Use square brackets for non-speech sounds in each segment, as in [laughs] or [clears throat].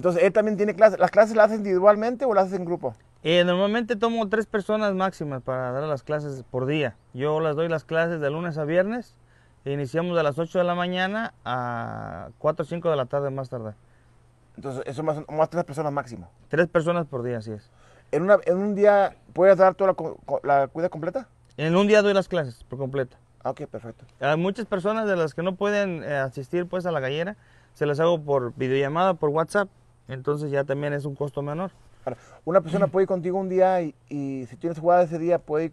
Entonces, ¿él también tiene clases? ¿Las clases las hace individualmente o las hace en grupo? Eh, normalmente tomo tres personas máximas para dar las clases por día. Yo las doy las clases de lunes a viernes. iniciamos de las 8 de la mañana a 4 o 5 de la tarde más tarde. Entonces, eso más, más tres personas máximo. Tres personas por día, así es. ¿En, en un día puedes dar toda la, la cuida completa? En un día doy las clases por completa. Ah, ok, perfecto. Hay muchas personas de las que no pueden eh, asistir pues a la gallera, se las hago por videollamada, por WhatsApp entonces ya también es un costo menor. Una persona [clears throat] puede ir contigo un día y, si tienes jugada ese día puede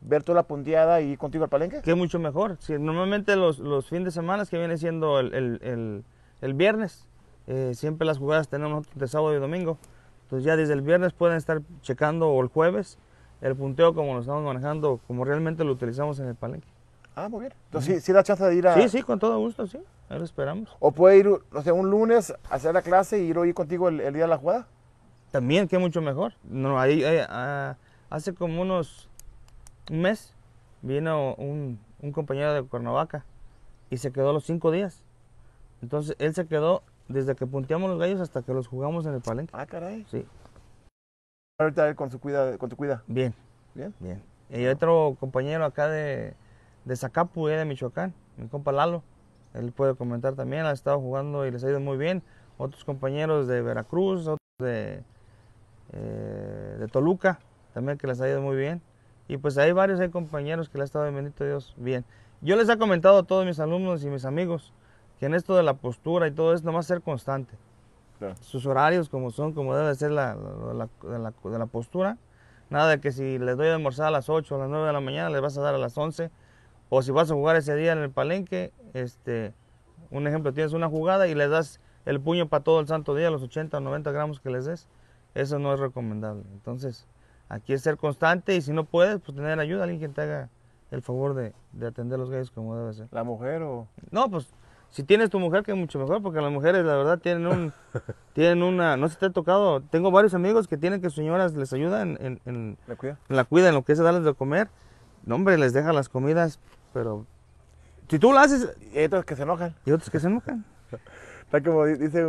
ver toda la punteada y ir contigo al palenque. Que mucho mejor. normalmente los, los fines de semana que viene siendo el, viernes, eh, siempre las jugadas tenemos de sábado y domingo. Entonces ya desde el viernes pueden estar checando o el jueves el punteo como lo estamos manejando, como realmente lo utilizamos en el palenque. Ah, muy bien. Entonces, si la da chance de ir a... Sí, sí, con todo gusto, sí. Ahí esperamos. ¿O puede ir, no sé, un lunes a hacer la clase y ir hoy contigo el, día de la jugada? También, que mucho mejor. No, ahí, hace como unos un mes vino un, compañero de Cuernavaca y se quedó los cinco días. Entonces, él se quedó desde que punteamos los gallos hasta que los jugamos en el palenque. Ah, caray. Sí. Ahorita él con su cuida, con tu cuida. Bien. Bien. Bien. Y otro compañero acá de, de Zacapu, eh, de Michoacán, mi compa Lalo. Él puede comentar también, ha estado jugando y les ha ido muy bien. Otros compañeros de Veracruz, otros de, eh, de Toluca, también que les ha ido muy bien. Y pues hay varios hay compañeros que le ha estado, bendito Dios, bien. Yo les he comentado a todos mis alumnos y mis amigos que en esto de la postura y todo es nomás ser constante. Sus horarios como son, como debe ser la, la, la, postura. Nada de que si les doy a almorzar a las 8 o a las 9 de la mañana, les vas a dar a las 11 o si vas a jugar ese día en el palenque, este, un ejemplo, tienes una jugada y le das el puño para todo el santo día, los 80 o 90 gramos que les des, eso no es recomendable. Entonces, aquí es ser constante y si no puedes, pues tener ayuda, alguien que te haga el favor de, de atender los gays como debe ser. ¿La mujer o...? No, pues si tienes tu mujer que es mucho mejor porque las mujeres la verdad tienen un [laughs] tienen una no se te ha tocado tengo varios amigos que tienen que señoras les ayudan en, la cuida en la lo que es darles de comer no hombre les deja las comidas pero si tú lo haces... Y hay otros que se enojan. Y otros que se enojan. Está como dice un...